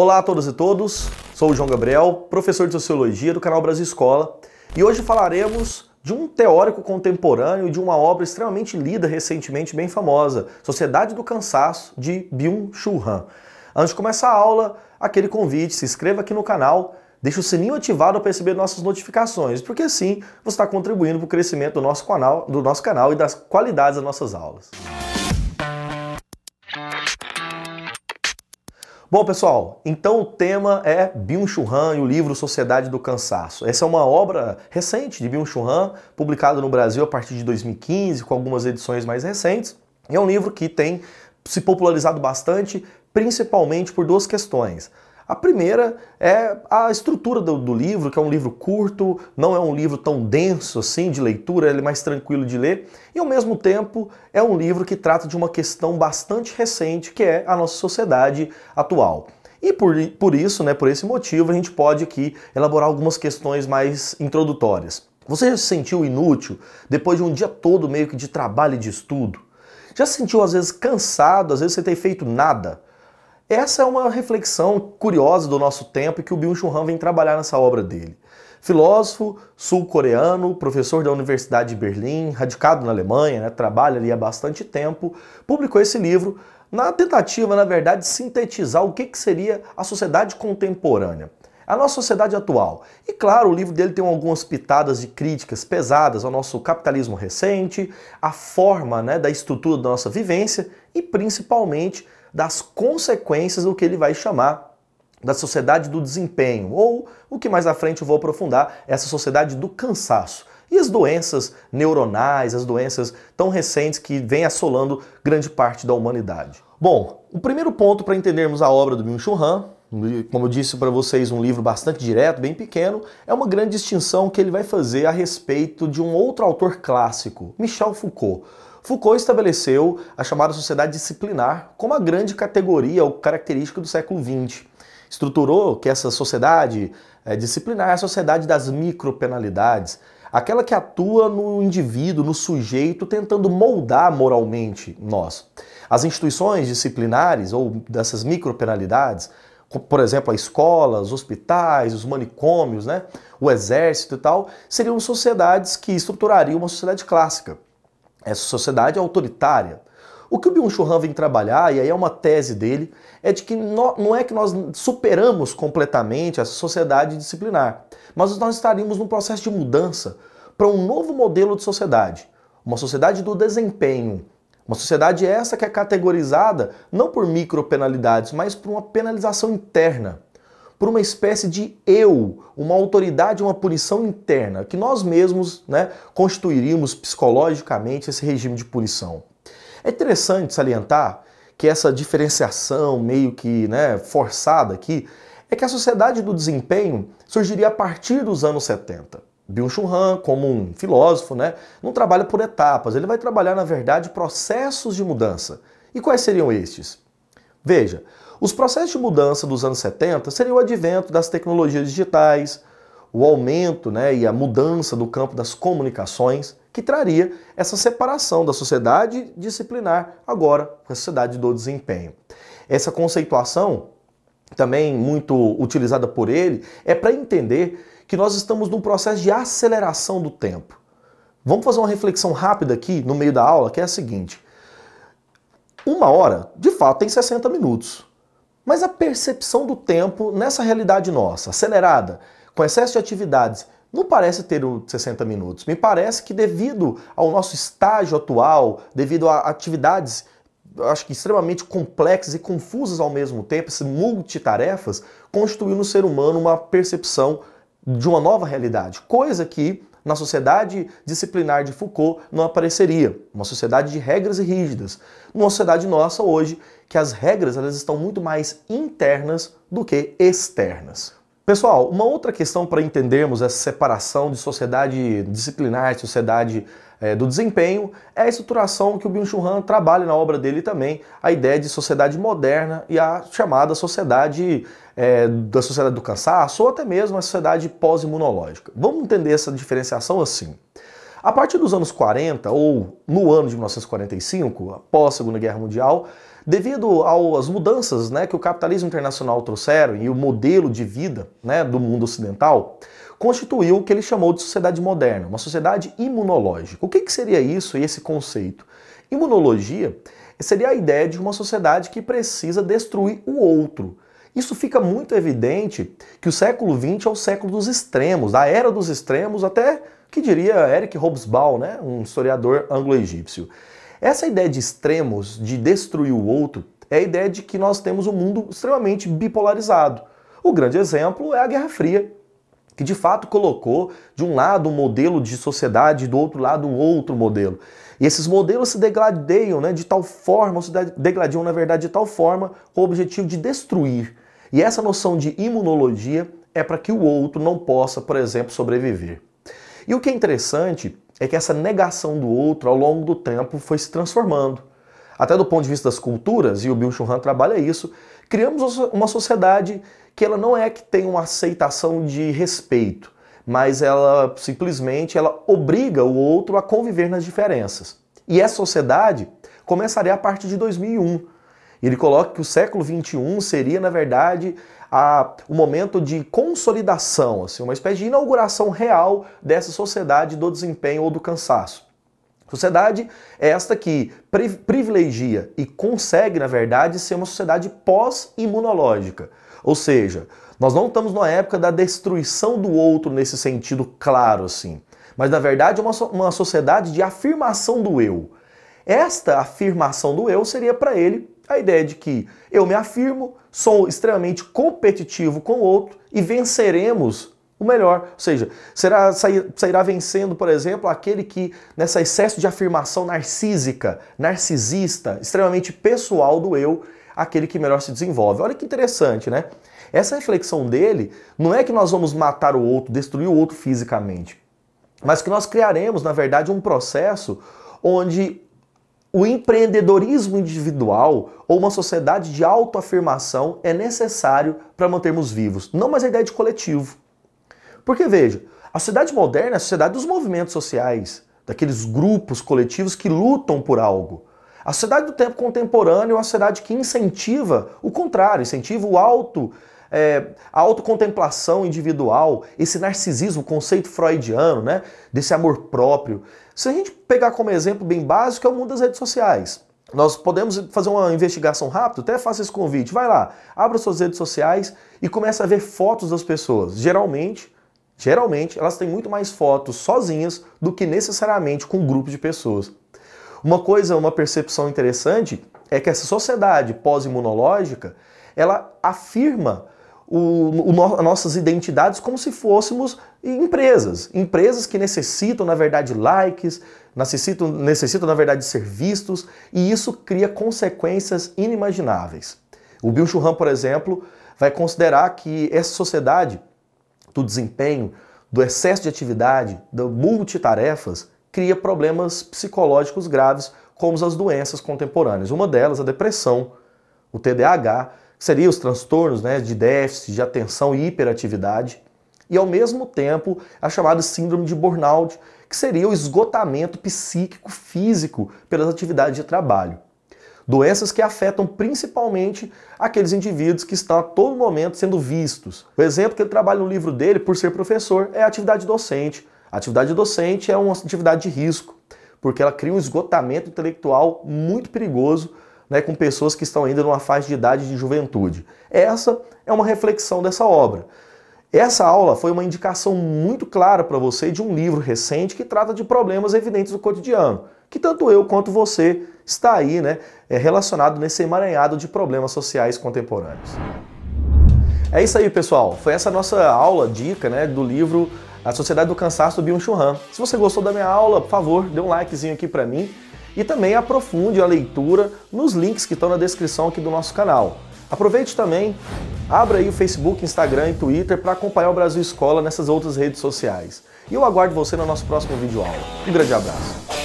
Olá a todas e todos, sou o João Gabriel, professor de Sociologia do canal Brasil Escola, e hoje falaremos de um teórico contemporâneo e de uma obra extremamente lida recentemente, bem famosa, Sociedade do Cansaço, de Byung-Chul Han. Antes de começar a aula, aquele convite, se inscreva aqui no canal, deixe o sininho ativado para receber nossas notificações, porque assim você está contribuindo para o crescimento do nosso, canal, do nosso canal e das qualidades das nossas aulas. Bom, pessoal, então o tema é Byung-Chul Han e o livro Sociedade do Cansaço. Essa é uma obra recente de Byung-Chul Han, publicada no Brasil a partir de 2015, com algumas edições mais recentes. E é um livro que tem se popularizado bastante, principalmente por duas questões. A primeira é a estrutura do, do, livro, que é um livro curto, não é um livro tão denso assim de leitura, ele é mais tranquilo de ler, e ao mesmo tempo é um livro que trata de uma questão bastante recente, que é a nossa sociedade atual. E por, por isso, né, por esse motivo, a gente pode aqui elaborar algumas questões mais introdutórias. Você já se sentiu inútil depois de um dia todo meio que de trabalho e de estudo? Já se sentiu às vezes cansado, às vezes sem ter feito nada? Essa é uma reflexão curiosa do nosso tempo e que o Byung-Chul Han vem trabalhar nessa obra dele. Filósofo sul-coreano, professor da Universidade de Berlim, radicado na Alemanha, né, trabalha ali há bastante tempo, publicou esse livro na tentativa, na verdade, de sintetizar o que, que seria a sociedade contemporânea a nossa sociedade atual. E claro, o livro dele tem algumas pitadas de críticas pesadas ao nosso capitalismo recente, à forma né, da estrutura da nossa vivência e principalmente das consequências do que ele vai chamar da sociedade do desempenho, ou o que mais à frente eu vou aprofundar, essa sociedade do cansaço. E as doenças neuronais, as doenças tão recentes que vêm assolando grande parte da humanidade. Bom, o primeiro ponto para entendermos a obra do Byung-Chul Han, como eu disse para vocês, um livro bastante direto, bem pequeno, é uma grande distinção que ele vai fazer a respeito de um outro autor clássico, Michel Foucault. Foucault estabeleceu a chamada sociedade disciplinar como a grande categoria ou característica do século XX. Estruturou que essa sociedade é, disciplinar é a sociedade das micropenalidades, aquela que atua no indivíduo, no sujeito, tentando moldar moralmente nós. As instituições disciplinares ou dessas micropenalidades, por exemplo, as escolas, os hospitais, os manicômios, né? o exército e tal, seriam sociedades que estruturariam uma sociedade clássica essa sociedade é autoritária. O que o Byung-Chul Han vem trabalhar, e aí é uma tese dele, é de que não é que nós superamos completamente a sociedade disciplinar, mas nós estaríamos num processo de mudança para um novo modelo de sociedade, uma sociedade do desempenho, uma sociedade essa que é categorizada não por micropenalidades, mas por uma penalização interna por uma espécie de eu, uma autoridade, uma punição interna, que nós mesmos né, constituiríamos psicologicamente esse regime de punição. É interessante salientar que essa diferenciação meio que né, forçada aqui é que a sociedade do desempenho surgiria a partir dos anos 70. Byung-Chul Han, como um filósofo, né, não trabalha por etapas, ele vai trabalhar, na verdade, processos de mudança. E quais seriam estes? Veja, os processos de mudança dos anos 70 seria o advento das tecnologias digitais, o aumento né, e a mudança do campo das comunicações, que traria essa separação da sociedade disciplinar agora para a sociedade do desempenho. Essa conceituação, também muito utilizada por ele, é para entender que nós estamos num processo de aceleração do tempo. Vamos fazer uma reflexão rápida aqui no meio da aula, que é a seguinte: uma hora, de fato, tem 60 minutos. Mas a percepção do tempo nessa realidade nossa, acelerada, com excesso de atividades, não parece ter 60 minutos. Me parece que, devido ao nosso estágio atual, devido a atividades acho que extremamente complexas e confusas ao mesmo tempo, essas multitarefas, constituiu no ser humano uma percepção de uma nova realidade, coisa que na sociedade disciplinar de Foucault não apareceria. Uma sociedade de regras e rígidas. Numa sociedade nossa hoje, que as regras elas estão muito mais internas do que externas. Pessoal, uma outra questão para entendermos essa separação de sociedade disciplinar e sociedade é, do desempenho, é a estruturação que o Byung-Chul Han trabalha na obra dele também, a ideia de sociedade moderna e a chamada sociedade é, da sociedade do cansaço ou até mesmo a sociedade pós-imunológica. Vamos entender essa diferenciação assim. A partir dos anos 40 ou no ano de 1945, após a Segunda Guerra Mundial, devido às mudanças né, que o capitalismo internacional trouxeram e o modelo de vida né, do mundo ocidental, constituiu o que ele chamou de sociedade moderna, uma sociedade imunológica. O que, que seria isso e esse conceito? Imunologia seria a ideia de uma sociedade que precisa destruir o outro. Isso fica muito evidente que o século XX é o século dos extremos, da era dos extremos até, que diria Eric Hobsbawm, né? um historiador anglo-egípcio. Essa ideia de extremos, de destruir o outro, é a ideia de que nós temos um mundo extremamente bipolarizado. O grande exemplo é a Guerra Fria, que de fato colocou de um lado um modelo de sociedade e do outro lado um outro modelo. E esses modelos se degradeiam né, de tal forma, ou se degladiam, na verdade, de tal forma, com o objetivo de destruir. E essa noção de imunologia é para que o outro não possa, por exemplo, sobreviver. E o que é interessante é que essa negação do outro, ao longo do tempo, foi se transformando. Até do ponto de vista das culturas, e o Bill chul Han trabalha isso, Criamos uma sociedade que ela não é que tem uma aceitação de respeito, mas ela simplesmente ela obriga o outro a conviver nas diferenças. E essa sociedade começaria a partir de 2001. Ele coloca que o século XXI seria, na verdade, a, o um momento de consolidação, assim, uma espécie de inauguração real dessa sociedade do desempenho ou do cansaço. Sociedade é esta que privilegia e consegue, na verdade, ser uma sociedade pós-imunológica. Ou seja, nós não estamos na época da destruição do outro nesse sentido claro, assim. Mas, na verdade, é uma, uma sociedade de afirmação do eu. Esta afirmação do eu seria para ele a ideia de que eu me afirmo, sou extremamente competitivo com o outro e venceremos o melhor. Ou seja, será, sairá vencendo, por exemplo, aquele que, nesse excesso de afirmação narcísica, narcisista, extremamente pessoal do eu, aquele que melhor se desenvolve. Olha que interessante, né? Essa reflexão dele não é que nós vamos matar o outro, destruir o outro fisicamente, mas que nós criaremos, na verdade, um processo onde o empreendedorismo individual ou uma sociedade de autoafirmação é necessário para mantermos vivos, não mais a ideia de coletivo. Porque veja, a sociedade moderna é a sociedade dos movimentos sociais, daqueles grupos coletivos que lutam por algo. A sociedade do tempo contemporâneo é uma sociedade que incentiva o contrário, incentiva o auto, é, a autocontemplação individual, esse narcisismo, conceito freudiano, né, desse amor próprio. Se a gente pegar como exemplo bem básico, é o mundo das redes sociais. Nós podemos fazer uma investigação rápida, até faça esse convite. Vai lá, abra suas redes sociais e começa a ver fotos das pessoas. Geralmente, Geralmente, elas têm muito mais fotos sozinhas do que necessariamente com um grupo de pessoas. Uma coisa, uma percepção interessante é que essa sociedade pós-imunológica, ela afirma o, o no, nossas identidades como se fôssemos empresas. Empresas que necessitam, na verdade, likes, necessitam, necessitam, na verdade, ser vistos, e isso cria consequências inimagináveis. O Bill Churran, por exemplo, vai considerar que essa sociedade do desempenho, do excesso de atividade, da multitarefas, cria problemas psicológicos graves, como as doenças contemporâneas. Uma delas, a depressão, o TDAH, que seria os transtornos né, de déficit de atenção e hiperatividade, e ao mesmo tempo a chamada síndrome de burnout, que seria o esgotamento psíquico físico pelas atividades de trabalho. Doenças que afetam principalmente aqueles indivíduos que estão a todo momento sendo vistos. O exemplo que ele trabalha no livro dele, por ser professor, é a atividade docente. A atividade docente é uma atividade de risco, porque ela cria um esgotamento intelectual muito perigoso né, com pessoas que estão ainda numa fase de idade de juventude. Essa é uma reflexão dessa obra. Essa aula foi uma indicação muito clara para você de um livro recente que trata de problemas evidentes do cotidiano, que tanto eu quanto você está aí, né, é, relacionado nesse emaranhado de problemas sociais contemporâneos. É isso aí, pessoal. Foi essa nossa aula dica, né, do livro A Sociedade do Cansaço do Byung-Chul Han. Se você gostou da minha aula, por favor, dê um likezinho aqui para mim e também aprofunde a leitura nos links que estão na descrição aqui do nosso canal. Aproveite também Abra aí o Facebook, Instagram e Twitter para acompanhar o Brasil Escola nessas outras redes sociais. E eu aguardo você no nosso próximo vídeo aula. Um grande abraço.